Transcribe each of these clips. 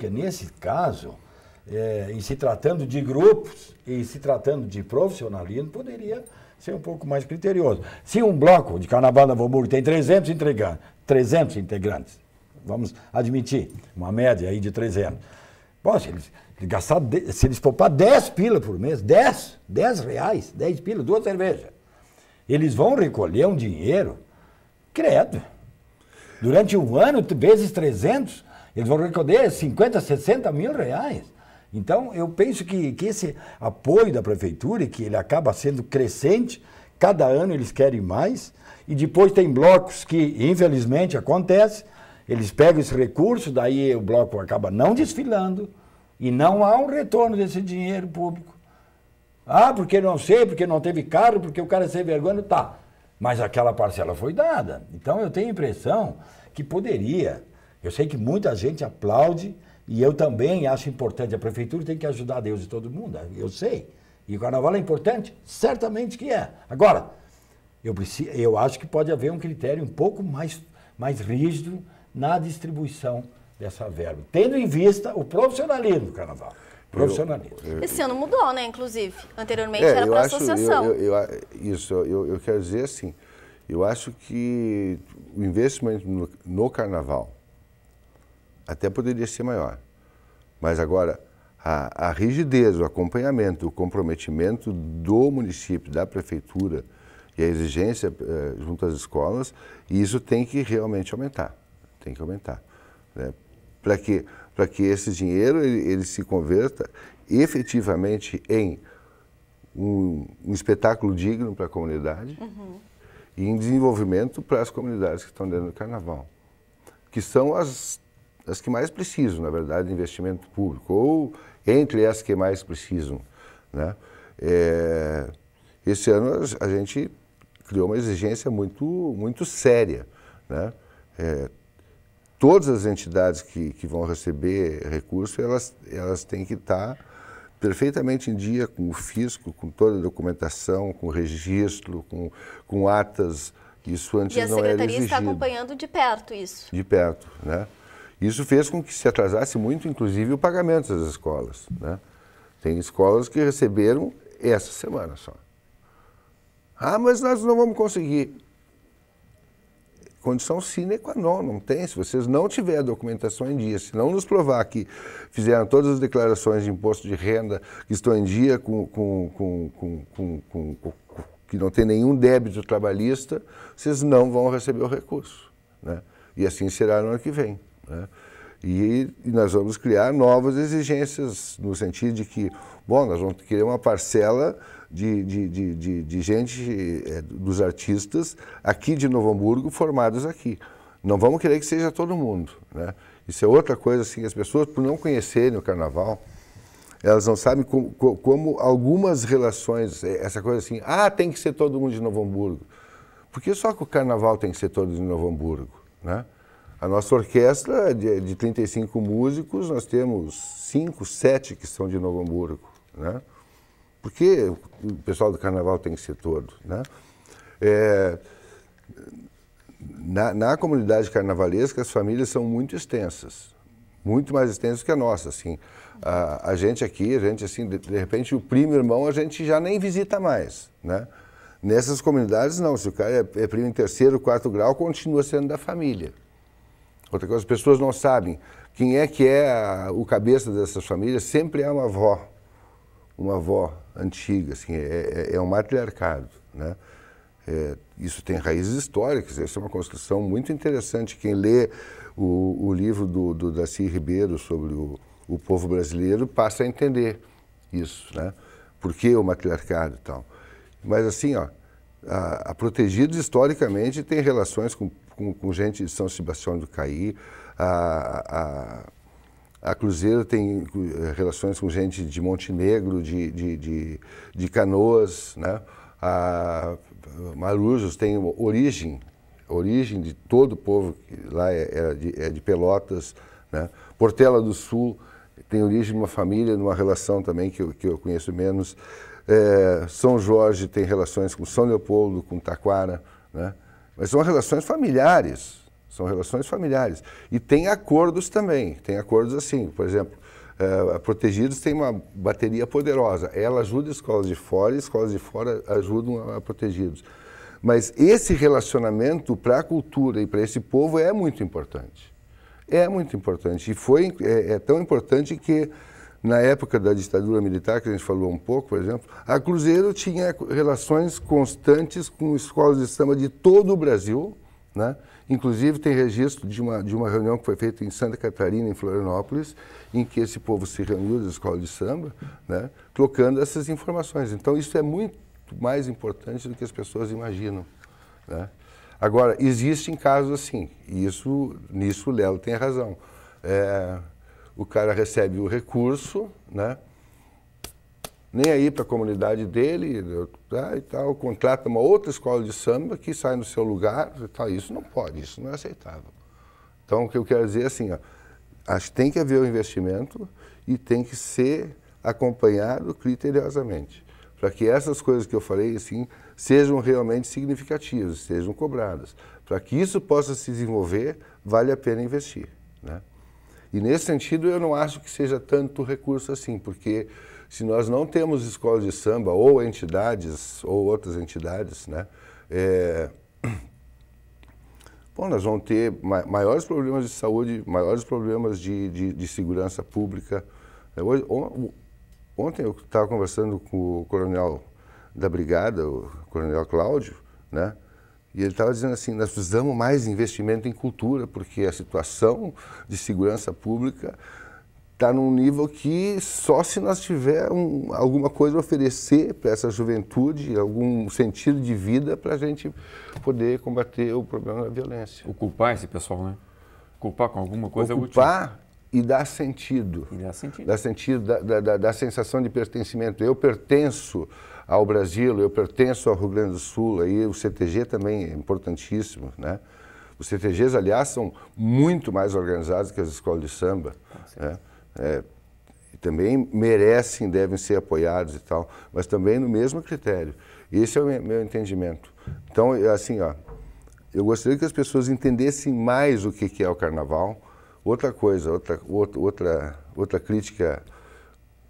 Porque nesse caso, é, em se tratando de grupos e se tratando de profissionalismo, poderia ser um pouco mais criterioso. Se um bloco de carnaval da Vomburgo tem 300 integrantes, 300 integrantes, vamos admitir, uma média aí de 300. Poxa, se eles, gastar, se eles poupar 10 pilas por mês, 10, 10 reais, 10 pilas, duas cervejas, eles vão recolher um dinheiro, credo. Durante um ano, vezes 300, eles vão recolher 50, 60 mil reais. Então, eu penso que, que esse apoio da prefeitura, que ele acaba sendo crescente, cada ano eles querem mais, e depois tem blocos que, infelizmente, acontece, eles pegam esse recurso, daí o bloco acaba não desfilando, e não há um retorno desse dinheiro público. Ah, porque não sei, porque não teve carro, porque o cara sem vergonha, tá. Mas aquela parcela foi dada. Então eu tenho a impressão que poderia eu sei que muita gente aplaude e eu também acho importante. A prefeitura tem que ajudar Deus e todo mundo, né? eu sei. E o carnaval é importante? Certamente que é. Agora, eu, preciso, eu acho que pode haver um critério um pouco mais, mais rígido na distribuição dessa verba, tendo em vista o profissionalismo do carnaval. Profissionalismo. Esse ano mudou, né, inclusive? Anteriormente é, era para a associação. Eu, isso, eu, quero dizer assim, eu acho que o investimento no, no carnaval, até poderia ser maior. Mas agora, a, a, rigidez, o acompanhamento, o comprometimento do município, da prefeitura e a exigência eh, junto às escolas, isso tem que realmente aumentar. Tem que aumentar. Né? Para que, que esse dinheiro ele, ele se converta efetivamente em um, um espetáculo digno para a comunidade uhum. e em desenvolvimento para as comunidades que estão dentro do carnaval, que são as das que mais precisam, na verdade, de investimento público, ou entre as que mais precisam. Né? É, esse ano a gente criou uma exigência muito, muito séria. Né? É, todas as entidades que, que, vão receber recurso, elas, elas têm que estar perfeitamente em dia com o fisco, com toda a documentação, com registro, com, com atas. Isso antes e a secretaria está acompanhando de perto isso. De perto, né? Isso fez com que se atrasasse muito, inclusive, o pagamento das escolas. Né? Tem escolas que receberam essa semana só. Ah, mas nós não vamos conseguir. Condição sine qua non, não tem. Se vocês não tiverem a documentação em dia, se não nos provar que fizeram todas as declarações de imposto de renda que estão em dia, com, com, com, com que não tem nenhum débito trabalhista, vocês não vão receber o recurso. Né? E assim será no ano que vem. Né? E, e, nós vamos criar novas exigências, no sentido de que, bom, nós vamos querer uma parcela de, de, de, de, de gente, é, dos artistas aqui de Novo Hamburgo, formados aqui. Não vamos querer que seja todo mundo, né? Isso é outra coisa, assim, as pessoas, por não conhecerem o carnaval, elas não sabem como, como, algumas relações, eh, essa coisa assim, ah, tem que ser todo mundo de Novo Hamburgo. Por que só que o carnaval tem que ser todo de Novo Hamburgo, né? A nossa orquestra é de, de 35 músicos, nós temos 5, 7 que são de Novo Hamburgo, né? Porque o pessoal do carnaval tem que ser todo, né? É, na, na, comunidade carnavalesca, as famílias são muito extensas, muito mais extensas que a nossa, assim. A, a gente aqui, a gente assim, de, de, repente o primo irmão a gente já nem visita mais, né? Nessas comunidades não, se o cara é, é primo em terceiro, quarto grau, continua sendo da família. Outra coisa, as pessoas não sabem quem é que é a, o cabeça dessas famílias. Sempre é uma avó, uma avó antiga, assim, é, é, é um matriarcado, né? É, isso tem raízes históricas, essa é uma construção muito interessante. Quem lê o, o livro do, do Daci Ribeiro sobre o, o, povo brasileiro passa a entender isso, né? Por que o matriarcado e tal. Mas assim, ó, a, a Protegidos historicamente tem relações com com, com gente de São Sebastião do Caí, a, a, a Cruzeiro tem eh, relações com gente de Montenegro, de, de, de, de Canoas, né? A Marujos tem origem, origem de todo o povo lá é, é, de, é de Pelotas, né? Portela do Sul tem origem de uma família, de uma relação também que eu, que eu conheço menos. É, São Jorge tem relações com São Leopoldo, com Taquara, né? Mas são relações familiares, são relações familiares. E tem acordos também, tem acordos assim, por exemplo, é, Protegidos tem uma bateria poderosa, ela ajuda escolas de fora e escolas de fora ajudam a Protegidos. Mas esse relacionamento para a cultura e para esse povo é muito importante. É muito importante. E foi, é, é tão importante que na época da ditadura militar, que a gente falou um pouco, por exemplo, a Cruzeiro tinha relações constantes com escolas de samba de todo o Brasil, né? Inclusive tem registro de uma, de uma reunião que foi feita em Santa Catarina, em Florianópolis, em que esse povo se reuniu da escola de samba, né? trocando essas informações. Então isso é muito mais importante do que as pessoas imaginam. Né? Agora, existem casos assim, e isso, nisso o Léo tem razão. É, o cara recebe o recurso, né? nem aí para a comunidade dele tá, e tal, contrata uma outra escola de samba que sai no seu lugar e tal. Isso não pode, isso não é aceitável. Então, o que eu quero dizer é assim, ó, acho que tem que haver o um investimento e tem que ser acompanhado criteriosamente, para que essas coisas que eu falei assim sejam realmente significativas, sejam cobradas. Para que isso possa se desenvolver, vale a pena investir, né? E nesse sentido, eu não acho que seja tanto recurso assim, porque se nós não temos escolas de samba ou entidades, ou outras entidades, né? É... Bom, nós vamos ter maiores problemas de saúde, maiores problemas de, de, de segurança pública. É, hoje, ontem eu estava conversando com o coronel da brigada, o coronel Cláudio, né? E ele estava dizendo assim: nós precisamos mais investimento em cultura, porque a situação de segurança pública está num nível que só se nós tivermos um, alguma coisa a oferecer para essa juventude, algum sentido de vida para a gente poder combater o problema da violência. Ocupar esse pessoal, né? Culpar com alguma coisa é Ocupar, é útil. Culpar e dá sentido. E dá sentido. Dá sentido, dá, dá, dá, sensação de pertencimento. Eu pertenço ao Brasil, eu pertenço ao Rio Grande do Sul, aí o CTG também é importantíssimo, né? Os CTGs, aliás, são muito mais organizados que as escolas de samba, né? É, também merecem, devem ser apoiados e tal, mas também no mesmo critério. Esse é o meu entendimento. Então, é assim, ó, eu gostaria que as pessoas entendessem mais o que é o carnaval, Outra coisa, outra, outra, outra crítica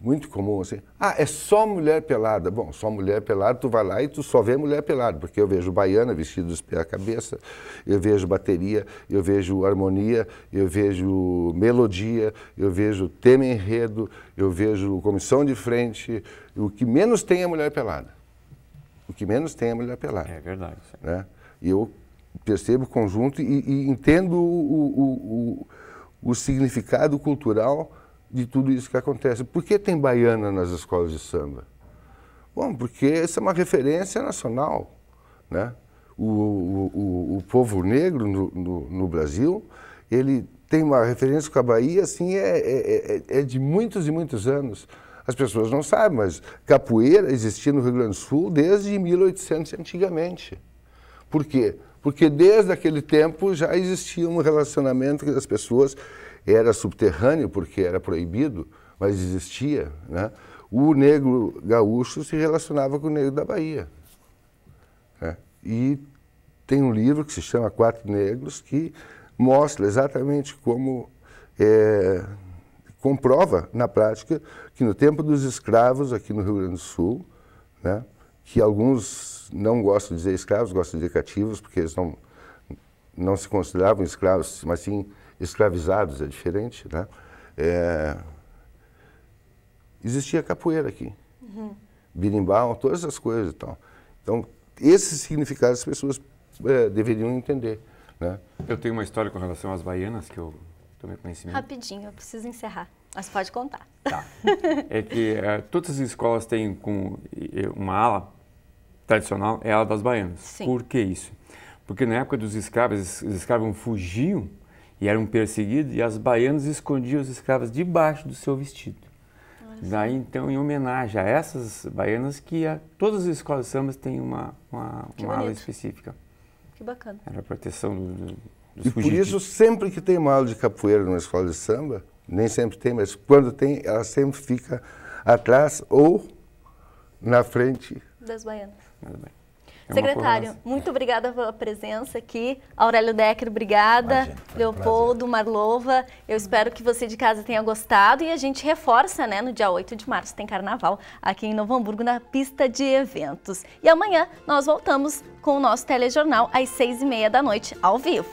muito comum, assim, ah, é só mulher pelada. Bom, só mulher pelada, tu vai lá e tu só vê mulher pelada, porque eu vejo baiana vestida dos pés à cabeça, eu vejo bateria, eu vejo harmonia, eu vejo melodia, eu vejo tema enredo, eu vejo comissão de frente. O que menos tem é mulher pelada. O que menos tem é mulher pelada. É verdade. Sim. Né? E eu percebo o conjunto e, e entendo o, o, o o significado cultural de tudo isso que acontece. Por que tem baiana nas escolas de samba? Bom, porque essa é uma referência nacional, né? O, o, o, povo negro no, no, no, Brasil, ele tem uma referência com a Bahia, assim, é, é, é, é, de muitos e muitos anos. As pessoas não sabem, mas capoeira existia no Rio Grande do Sul desde 1800 antigamente. Por quê? Porque desde aquele tempo já existia um relacionamento que as pessoas era subterrâneo porque era proibido, mas existia, né? O negro gaúcho se relacionava com o negro da Bahia. Né? E tem um livro que se chama Quatro Negros que mostra exatamente como é, comprova na prática que no tempo dos escravos aqui no Rio Grande do Sul, né? que alguns não gostam de dizer escravos, gostam de dizer cativos, porque eles não, não se consideravam escravos, mas sim escravizados, é diferente, né? É... Existia capoeira aqui, uhum. birimbau, todas essas coisas e tal. Então, esse significado as pessoas é, deveriam entender, né? Eu tenho uma história com relação às baianas que eu tomei conhecimento. Rapidinho, eu preciso encerrar. Mas pode contar. Tá. É que é, todas as escolas têm com uma ala tradicional é a das baianas. Sim. Por que isso? Porque na época dos escravos, os escravos fugiam e eram perseguidos e as baianas escondiam os escravos debaixo do seu vestido. Daí, então, em homenagem a essas baianas, que a, todas as escolas de samba têm uma, uma, uma específica. Que bacana. Era a proteção do, do, dos E fugitivos. por isso, sempre que tem uma aula de capoeira numa escola de samba, nem sempre tem, mas quando tem, ela sempre fica atrás ou na frente das Baianas. Muito bem. É Secretário, muito obrigada pela presença aqui. Aurélio Decker, obrigada. Imagina, Leopoldo, Marlova. Eu espero que você de casa tenha gostado e a gente reforça, né? No dia 8 de março tem carnaval aqui em Novo Hamburgo, na pista de eventos. E amanhã nós voltamos com o nosso telejornal às 6h30 da noite, ao vivo.